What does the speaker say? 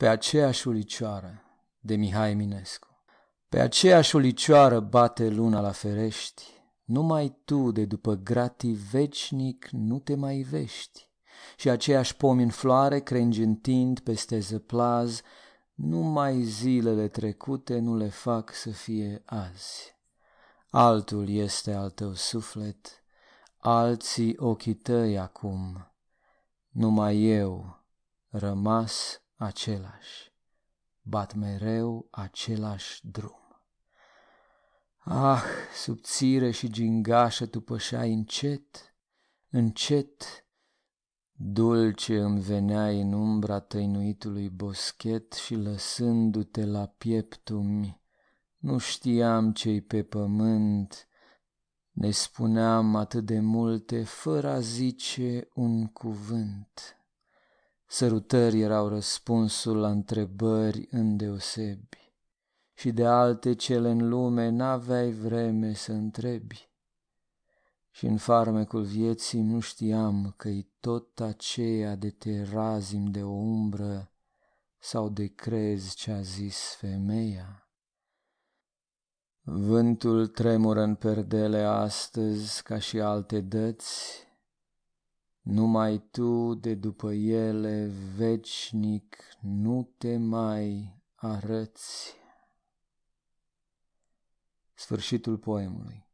pe aceeași ulicioară de Mihai Eminescu. Pe aceeași ulicioară bate luna la ferești, numai tu de după gratii veșnic nu te mai vești. Și aceeași pomi în floare, crengintind peste zăplaz, numai zilele trecute nu le fac să fie azi. Altul este al tău suflet, alții ochii tăi acum, numai eu rămas același, bat mereu același drum. Ah, subțire și gingașă tu pășai încet, încet, Dulce îmi veneai în umbra tăinuitului boschet și lăsându-te la pieptumi, nu știam ce-i pe pământ, ne spuneam atât de multe fără a zice un cuvânt. Sărutări erau răspunsul la întrebări îndeosebi și de alte cele în lume n-aveai vreme să întrebi. Și în farmecul vieții nu știam că-i tot aceea de te razim de o umbră sau de crezi ce-a zis femeia. Vântul tremură în perdele astăzi ca și alte dăți, numai tu de după ele veșnic nu te mai arăți. Sfârșitul poemului